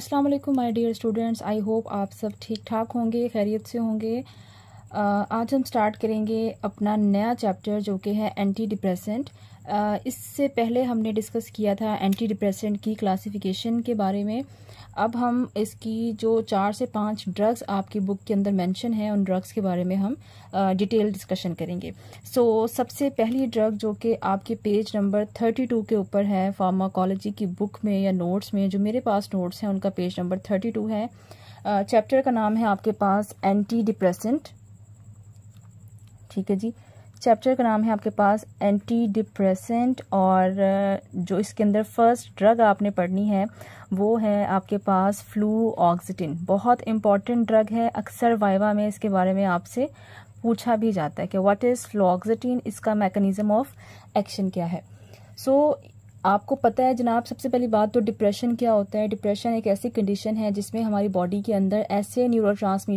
अस्सलाम वालेकुम my dear students I hope आप सब ठीक ठाक होंगे खैरियत से होंगे आज हम स्टार्ट करेंगे अपना नया चैप्टर जो कि है एंटी डिप्रेसेंट इससे पहले हमने डिस्कस किया था एंटी डिप्रेसेंट की क्लासिफिकेशन के बारे में अब हम इसकी जो चार से पांच ड्रग्स आपकी बुक के अंदर मेंशन है उन ड्रग्स के बारे में हम डिटेल डिस्कशन करेंगे सो so, सबसे पहली ड्रग जो कि आपके पेज नंबर थर्टी टू के ऊपर है फार्माकोलॉजी की बुक में या नोट्स में जो मेरे पास नोट्स हैं उनका पेज नंबर थर्टी टू है चैप्टर का नाम है आपके पास एंटी डिप्रेसेंट ठीक है जी चैप्टर का नाम है आपके पास एंटी डिप्रेसेंट और जो इसके अंदर फर्स्ट ड्रग आपने पढ़नी है वो है आपके पास फ्लू ऑक्सीटिन बहुत इंपॉर्टेंट ड्रग है अक्सर वाइवा में इसके बारे में आपसे पूछा भी जाता है कि व्हाट इज़ फ्लू ऑक्सीटिन इसका मैकेनिज्म ऑफ एक्शन क्या है सो so, आपको पता है जनाब सबसे पहली बात तो डिप्रेशन क्या होता है डिप्रेशन एक ऐसी कंडीशन है जिसमें हमारी बॉडी के अंदर ऐसे न्यूरो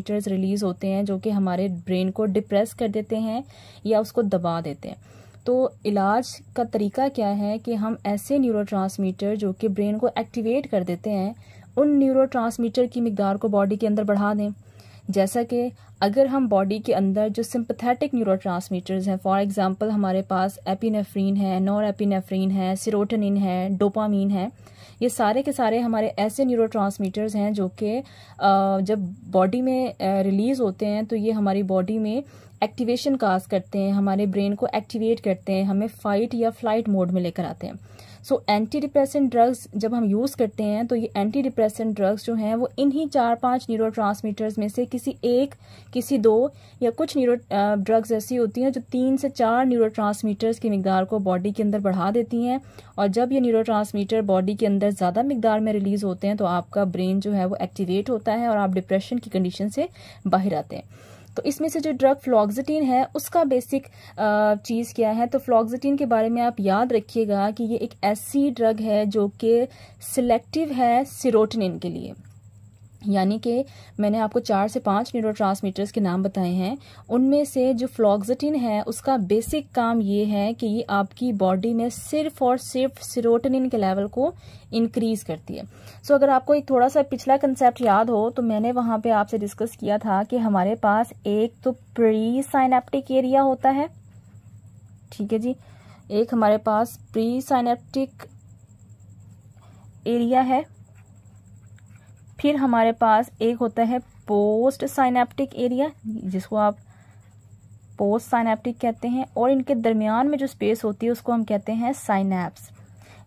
रिलीज होते हैं जो कि हमारे ब्रेन को डिप्रेस कर देते हैं या उसको दबा देते हैं तो इलाज का तरीका क्या है कि हम ऐसे न्यूरो जो कि ब्रेन को एक्टिवेट कर देते हैं उन न्यूरो की मकदार को बॉडी के अंदर बढ़ा दें जैसा कि अगर हम बॉडी के अंदर जो सिंपथेटिक ट्रांसमीटर्स हैं फॉर एग्जांपल हमारे पास एपिनेफ्रीन है नॉर एपिनेफ्रीन है सिरोटनिन है डोपामीन है ये सारे के सारे हमारे ऐसे ट्रांसमीटर्स हैं जो कि जब बॉडी में रिलीज़ होते हैं तो ये हमारी बॉडी में एक्टिवेशन काज करते हैं हमारे ब्रेन को एक्टिवेट करते हैं हमें फाइट या फ्लाइट मोड में लेकर आते हैं सो एंटी डिप्रेसेंट ड्रग्स जब हम यूज़ करते हैं तो ये एंटी डिप्रेसेंट ड्रग्स जो हैं वो इन्हीं चार पांच न्यूरो में से किसी एक किसी दो या कुछ न्यूरो ड्रग्स ऐसी होती हैं जो तीन से चार न्यूरो की मकदार को बॉडी के अंदर बढ़ा देती हैं और जब ये न्यूरो बॉडी के अंदर ज़्यादा मकदार में रिलीज़ होते हैं तो आपका ब्रेन जो है वो एक्टिवेट होता है और आप डिप्रेशन की कंडीशन से बाहर आते हैं तो इसमें से जो ड्रग फ्लॉक्सिटीन है उसका बेसिक चीज़ क्या है तो फ्लॉक्सिटीन के बारे में आप याद रखिएगा कि ये एक ऐसी ड्रग है जो कि सिलेक्टिव है सिरोटिन के लिए यानी कि मैंने आपको चार से पांच न्यूरो के नाम बताए हैं उनमें से जो फ्लॉक्सटिन है उसका बेसिक काम ये है कि ये आपकी बॉडी में सिर्फ और सिर्फ सिरोटनिन के लेवल को इंक्रीज करती है सो so, अगर आपको एक थोड़ा सा पिछला कंसेप्ट याद हो तो मैंने वहां पे आपसे डिस्कस किया था कि हमारे पास एक तो प्री साइनेप्टिक एरिया होता है ठीक है जी एक हमारे पास प्री साइनेप्टिक एरिया है फिर हमारे पास एक होता है पोस्ट साइनेप्टिक एरिया जिसको आप पोस्ट साइनेप्टिक कहते हैं और इनके दरमियान में जो स्पेस होती है उसको हम कहते हैं साइनेप्स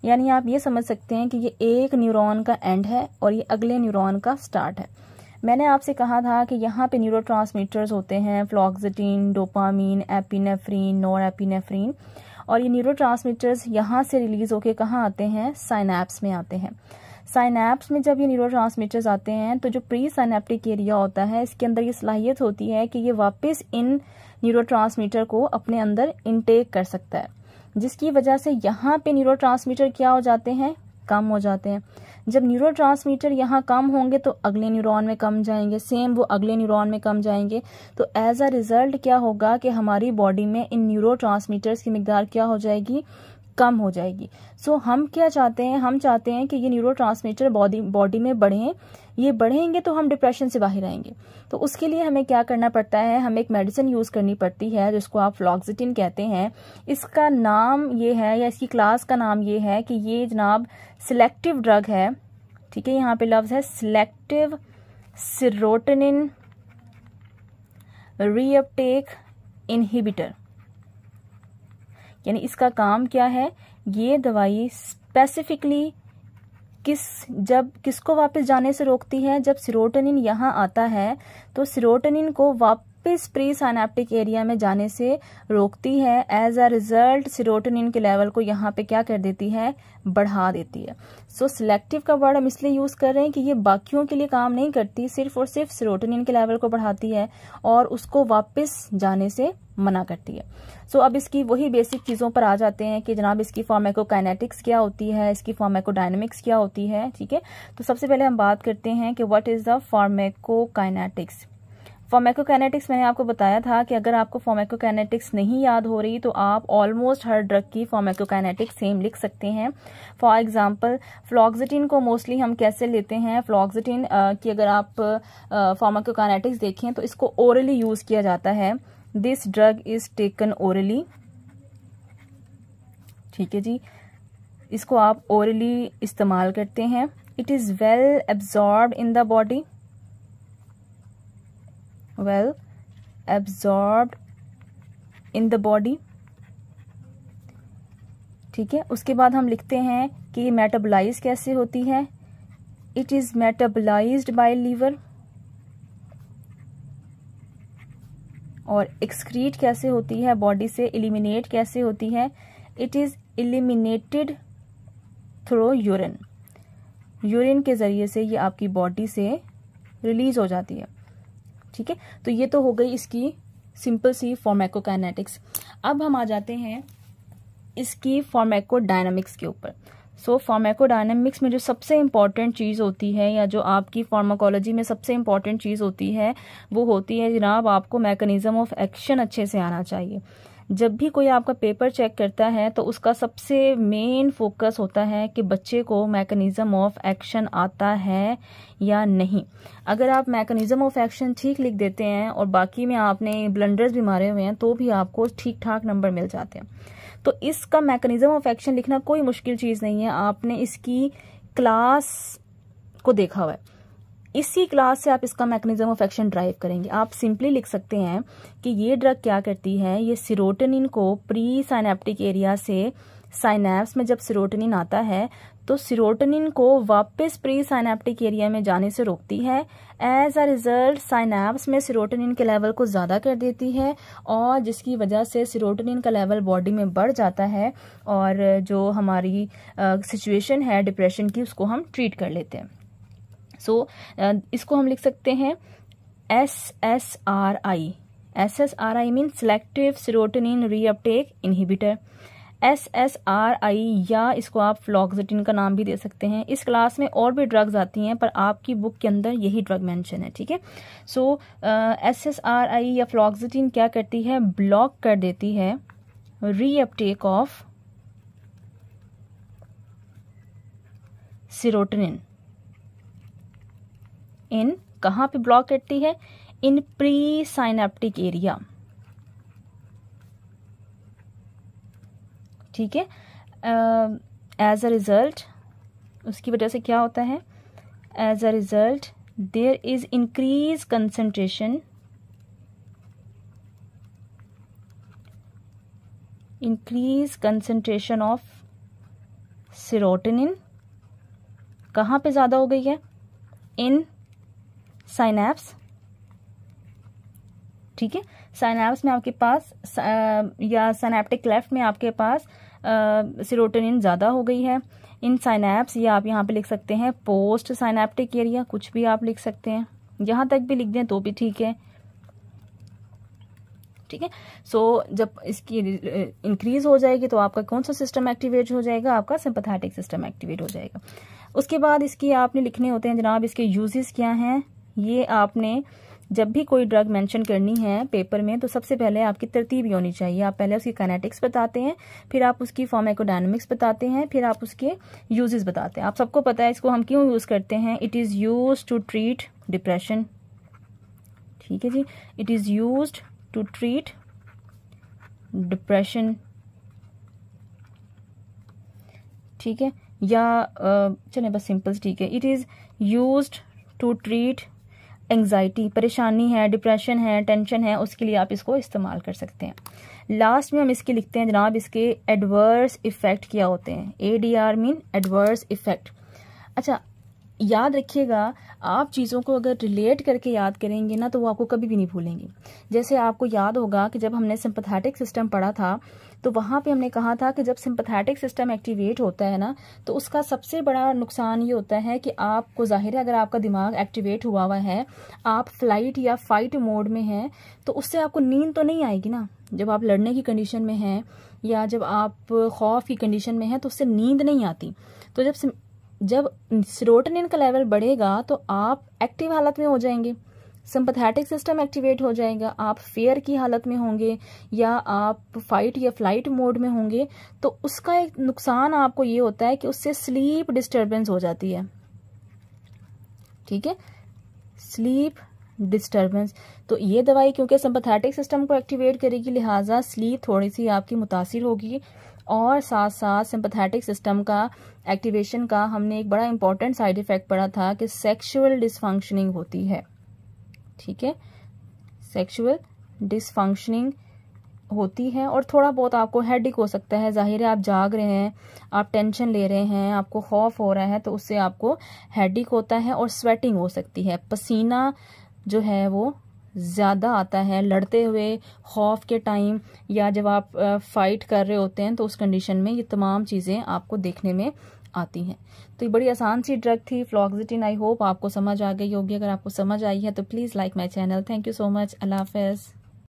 यानी आप ये समझ सकते हैं कि ये एक न्यूरॉन का एंड है और ये अगले न्यूरॉन का स्टार्ट है मैंने आपसे कहा था कि यहाँ पे न्यूरो होते हैं fluoxetine dopamine epinephrine non epinephrine और ये न्यूरो ट्रांसमीटर्स यहाँ से रिलीज होके कहाँ आते हैं साइनेप्स में आते हैं साइनेप्स में जब ये न्यूरो आते हैं तो जो प्री साइनेप्टिक एरिया होता है इसके अंदर ये सलाहियत होती है कि ये वापस इन न्यूरो को अपने अंदर इनटेक कर सकता है जिसकी वजह से यहाँ पे न्यूरो क्या हो जाते हैं कम हो जाते हैं जब न्यूरो ट्रांसमीटर यहाँ कम होंगे तो अगले न्यूरॉन में कम जाएंगे सेम वो अगले न्यूरॉन में कम जाएंगे तो एज अ रिजल्ट क्या होगा कि हमारी बॉडी में इन न्यूरो की मकदार क्या हो जाएगी कम हो जाएगी सो so, हम क्या चाहते हैं हम चाहते हैं कि ये न्यूरो बॉडी बॉडी में बढ़ें ये बढ़ेंगे तो हम डिप्रेशन से बाहर आएंगे तो उसके लिए हमें क्या करना पड़ता है हमें एक मेडिसिन यूज़ करनी पड़ती है जिसको आप फ्लॉक्सिटिन कहते हैं इसका नाम ये है या इसकी क्लास का नाम ये है कि ये जनाब सिलेक्टिव ड्रग है ठीक है यहाँ पे लफ्ज़ है सिलेक्टिव सिरोटनिन रीअपटेक इनहिबिटर यानी इसका काम क्या है ये दवाई स्पेसिफिकली किस जब किसको वापस जाने से रोकती है जब सिरोटनिन यहाँ आता है तो सिरोटनिन को वाप वापस प्री सानेप्टिक एरिया में जाने से रोकती है एज अ रिजल्ट सिरोटोनिन के लेवल को यहाँ पे क्या कर देती है बढ़ा देती है सो so, सिलेक्टिव का वर्ड हम इसलिए यूज कर रहे हैं कि ये बाकियों के लिए काम नहीं करती सिर्फ और सिर्फ सिरोटोनिन के लेवल को बढ़ाती है और उसको वापस जाने से मना करती है सो so, अब इसकी वही बेसिक चीज़ों पर आ जाते हैं कि जनाब इसकी फार्मेकोकाइनेटिक्स क्या होती है इसकी डायनेमिक्स क्या होती है ठीक है तो सबसे पहले हम बात करते हैं कि what is the pharmacokinetics pharmacokinetics मैंने आपको बताया था कि अगर आपको फॉर्मेकोकैनेटिक्स नहीं याद हो रही तो आप ऑलमोस्ट हर ड्रग की फॉर्मेकोकैनेटिक्स सेम लिख सकते हैं फॉर एग्जांपल फ्लॉक्सिटिन को मोस्टली हम कैसे लेते हैं uh, की अगर आप फॉर्मेकोकैनेटिक्स देखें तो इसको ओरली यूज़ किया जाता है this drug is taken orally ठीक है जी इसको आप ओरली इस्तेमाल करते हैं it is well absorb in the body well absorbed in the body ठीक है उसके बाद हम लिखते हैं कि ये मेटाबोलाइज कैसे होती है it is metabolized by liver और एक्सक्रीट कैसे होती है बॉडी से इलिमिनेट कैसे होती है it is eliminated through urine urine के ज़रिए से ये आपकी बॉडी से रिलीज हो जाती है ठीक है तो ये तो हो गई इसकी सिंपल सी कैनेटिक्स अब हम आ जाते हैं इसकी डायनामिक्स के ऊपर सो डायनामिक्स में जो सबसे इम्पॉर्टेंट चीज़ होती है या जो आपकी फार्माकोलॉजी में सबसे इम्पॉर्टेंट चीज़ होती है वो होती है जनाब आपको मैकेनिज्म ऑफ एक्शन अच्छे से आना चाहिए जब भी कोई आपका पेपर चेक करता है तो उसका सबसे मेन फोकस होता है कि बच्चे को मैकेनिज़्म ऑफ एक्शन आता है या नहीं अगर आप मैकेनिज़्म ऑफ एक्शन ठीक लिख देते हैं और बाकी में आपने ब्लंडर्स भी मारे हुए हैं तो भी आपको ठीक ठाक नंबर मिल जाते हैं तो इसका मैकेनिज़्म ऑफ एक्शन लिखना कोई मुश्किल चीज़ नहीं है आपने इसकी क्लास को देखा हुआ है इसी क्लास से आप इसका मैकेनिज्म ऑफ एक्शन ड्राइव करेंगे आप सिंपली लिख सकते हैं कि ये ड्रग क्या करती है ये सिरोटनिन को प्री साइनेप्टिक एरिया से साइनेप्स में जब सिरोटनिन आता है तो सिरोटनिन को वापस प्री साइनेप्टिक एरिया में जाने से रोकती है एज आ रिजल्ट साइनेप्स में सिरोटनिन के लेवल को ज़्यादा कर देती है और जिसकी वजह से सिरोटनिन का लेवल बॉडी में बढ़ जाता है और जो हमारी सिचुएशन है डिप्रेशन की उसको हम ट्रीट कर लेते हैं सो so, uh, इसको हम लिख सकते हैं S S R I S S R I mean selective serotonin reuptake inhibitor S S R I या इसको आप फ्लॉक्सटिन का नाम भी दे सकते हैं इस क्लास में और भी ड्रग्स आती हैं पर आपकी बुक के अंदर यही ड्रग मेंशन है ठीक है so S S R I या फ्लॉक्सटिन क्या करती है ब्लॉक कर देती है रीअपटेक ऑफ सिरोटनिन इन कहां पे ब्लॉक करती है इन प्री साइनेप्टिक एरिया ठीक है एज अ रिजल्ट उसकी वजह से क्या होता है as a result there is increase concentration increase concentration of serotonin कहां पे ज़्यादा हो गई है इन साइनैप्स ठीक है साइनैप्स में आपके पास या साइनैप्टिक लेफ्ट में आपके पास सिरोटोनिन ज़्यादा हो गई है इन साइनैप्स या आप यहाँ पे लिख सकते हैं पोस्ट साइनैप्टिक एरिया कुछ भी आप लिख सकते हैं यहाँ तक भी लिख दें तो भी ठीक है ठीक है सो जब इसकी इंक्रीज हो जाएगी तो आपका कौन सा सिस्टम एक्टिवेट हो जाएगा आपका सिंपथेटिक सिस्टम एक्टिवेट हो जाएगा उसके बाद इसकी आपने लिखने होते हैं जनाब इसके यूजेस क्या हैं ये आपने जब भी कोई ड्रग मेंशन करनी है पेपर में तो सबसे पहले आपकी तरतीब ही होनी चाहिए आप पहले उसकी कैनेटिक्स बताते हैं फिर आप उसकी फॉर्मेकोडाइनमिक्स बताते हैं फिर आप उसके यूजेस बताते हैं आप सबको पता है इसको हम क्यों यूज़ करते हैं it is use to treat depression ठीक है जी it is use to treat depression ठीक है या चले बस सिंपल ठीक है it is use to treat anxiety परेशानी है डिप्रेशन है टेंशन है उसके लिए आप इसको इस्तेमाल कर सकते हैं लास्ट में हम इसके लिखते हैं जनाब इसके एडवर्स इफ़ेक्ट क्या होते हैं A D R mean adverse effect अच्छा याद रखिएगा आप चीज़ों को अगर रिलेट करके याद करेंगे ना तो वो आपको कभी भी नहीं भूलेंगे जैसे आपको याद होगा कि जब हमने सिंपथेटिक सिस्टम पढ़ा था तो वहाँ पे हमने कहा था कि जब सिंपथेटिक सिस्टम एक्टिवेट होता है ना तो उसका सबसे बड़ा नुकसान ये होता है कि आपको जाहिर है अगर आपका दिमाग एक्टिवेट हुआ हुआ है आप फ्लाइट या फाइट मोड में हैं तो उससे आपको नींद तो नहीं आएगी ना जब आप लड़ने की कंडीशन में हैं या जब आप खौफ की कंडीशन में हैं तो उससे नींद नहीं आती तो जब जब सिरोटनिन का लेवल बढ़ेगा तो आप एक्टिव हालत में हो जाएंगे सिंपथैटिक सिस्टम एक्टिवेट हो जाएगा आप फेयर की हालत में होंगे या आप फाइट या फ्लाइट मोड में होंगे तो उसका एक नुकसान आपको ये होता है कि उससे स्लीप डिस्टर्बेंस हो जाती है ठीक है स्लीप डिस्टर्बेंस तो ये दवाई क्योंकि सिंपथेटिक सिस्टम को एक्टिवेट करेगी लिहाजा स्लीप थोड़ी सी आपकी मुतासर होगी और साथ साथ सिंपथेटिक सिस्टम का एक्टिवेशन का हमने एक बड़ा इंपॉर्टेंट साइड इफ़ेक्ट पढ़ा था कि सेक्शुअल डिसफंक्शनिंग होती है ठीक है सेक्सुअल डिसफंक्शनिंग होती है और थोड़ा बहुत आपको हेडिक हो सकता है जाहिर है आप जाग रहे हैं आप टेंशन ले रहे हैं आपको खौफ हो रहा है तो उससे आपको हेडिक होता है और स्वेटिंग हो सकती है पसीना जो है वो ज़्यादा आता है लड़ते हुए खौफ के टाइम या जब आप फाइट कर रहे होते हैं तो उस कंडीशन में ये तमाम चीज़ें आपको देखने में आती हैं तो ये बड़ी आसान सी ड्रग थी फ्लॉक्सिटीन आई होप आपको समझ आ गई होगी अगर आपको समझ आई है तो please like my channel thank you so much अल्लाह हाफिज़